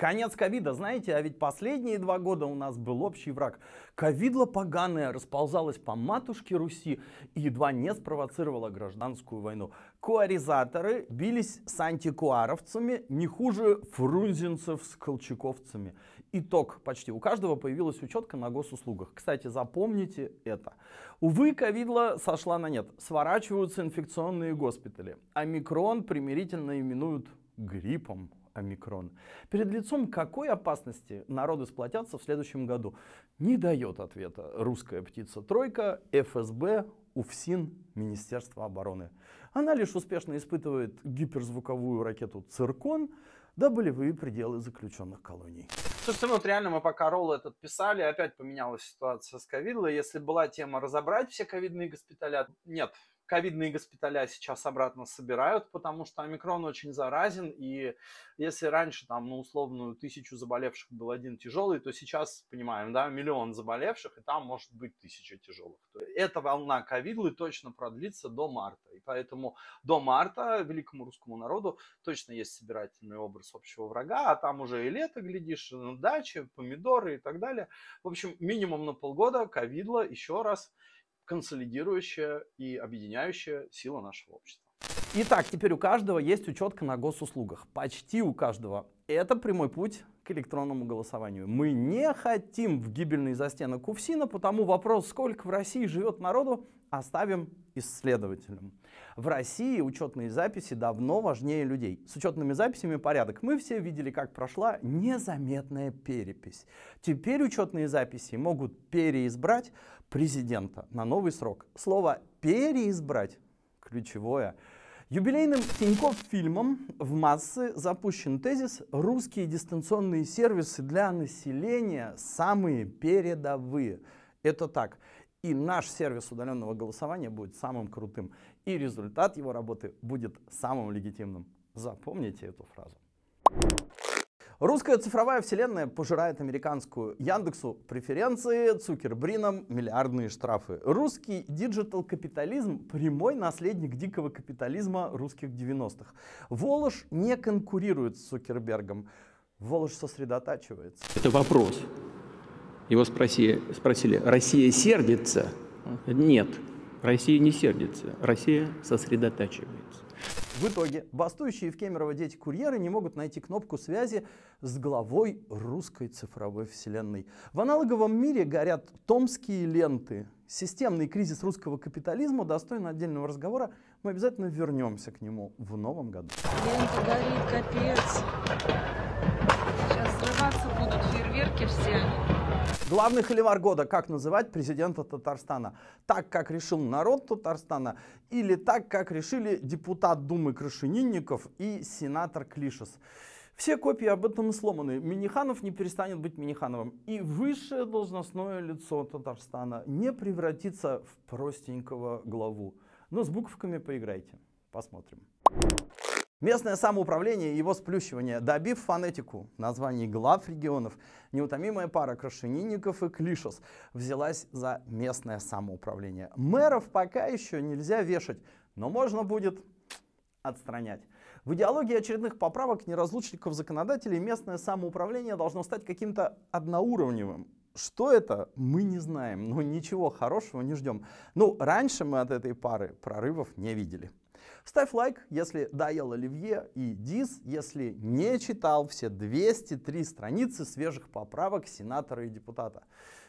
Конец ковида, знаете, а ведь последние два года у нас был общий враг. Ковидло поганое расползалось по матушке Руси и едва не спровоцировало гражданскую войну. Куаризаторы бились с антикуаровцами не хуже фрунзенцев с колчаковцами. Итог почти. У каждого появилась учетка на госуслугах. Кстати, запомните это. Увы, ковидло сошла на нет. Сворачиваются инфекционные госпитали. Омикрон примирительно именуют гриппом омикрон. Перед лицом какой опасности народы сплотятся в следующем году? Не дает ответа русская птица-тройка, ФСБ, УФСИН, Министерство обороны. Она лишь успешно испытывает гиперзвуковую ракету «Циркон», да были вы пределы заключенных колоний. Слушайте, ну вот реально мы пока ролл этот писали, опять поменялась ситуация с ковидлой. Если была тема разобрать все ковидные госпиталя, нет, ковидные госпиталя сейчас обратно собирают, потому что омикрон очень заразен, и если раньше там на ну, условную тысячу заболевших был один тяжелый, то сейчас, понимаем, да, миллион заболевших, и там может быть тысяча тяжелых. Эта волна ковидлы точно продлится до марта, и поэтому до марта великому русскому народу точно есть собирательный образ общего врага, а там уже и лето, глядишь, на даче, помидоры и так далее. В общем, минимум на полгода ковидла еще раз – консолидирующая и объединяющая сила нашего общества. Итак, теперь у каждого есть учетка на госуслугах. Почти у каждого. Это прямой путь к электронному голосованию. Мы не хотим в гибельный застенок Кувсина, потому вопрос, сколько в России живет народу, оставим исследователем. В России учетные записи давно важнее людей. С учетными записями порядок. Мы все видели, как прошла незаметная перепись. Теперь учетные записи могут переизбрать президента на новый срок. Слово «переизбрать» ключевое. Юбилейным тиньков фильмом в массы запущен тезис «Русские дистанционные сервисы для населения самые передовые». Это так. И наш сервис удаленного голосования будет самым крутым. И результат его работы будет самым легитимным. Запомните эту фразу. Русская цифровая вселенная пожирает американскую. Яндексу преференции, Цукербрином миллиардные штрафы. Русский диджитал-капитализм – прямой наследник дикого капитализма русских 90-х. Волош не конкурирует с Цукербергом. Волош сосредотачивается. Это вопрос. Его спросили, спросили, Россия сердится? Нет, Россия не сердится, Россия сосредотачивается. В итоге бастующие в Кемерово дети-курьеры не могут найти кнопку связи с главой русской цифровой вселенной. В аналоговом мире горят томские ленты. Системный кризис русского капитализма достоин отдельного разговора. Мы обязательно вернемся к нему в новом году. Лента горит, капец. Главный холивар года, как называть президента Татарстана? Так, как решил народ Татарстана или так, как решили депутат Думы Крашенинников и сенатор Клишес? Все копии об этом сломаны. Миниханов не перестанет быть Минихановым. И высшее должностное лицо Татарстана не превратится в простенького главу. Но с буквками поиграйте. Посмотрим. Местное самоуправление и его сплющивание, добив фонетику названий глав регионов, неутомимая пара крашенинников и клишес взялась за местное самоуправление. Мэров пока еще нельзя вешать, но можно будет отстранять. В идеологии очередных поправок неразлучников законодателей местное самоуправление должно стать каким-то одноуровневым, что это, мы не знаем, но ничего хорошего не ждем. Ну, раньше мы от этой пары прорывов не видели. Ставь лайк, если доел Оливье и Дис, если не читал все 203 страницы свежих поправок сенатора и депутата.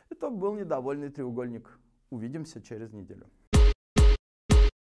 Это был недовольный треугольник. Увидимся через неделю.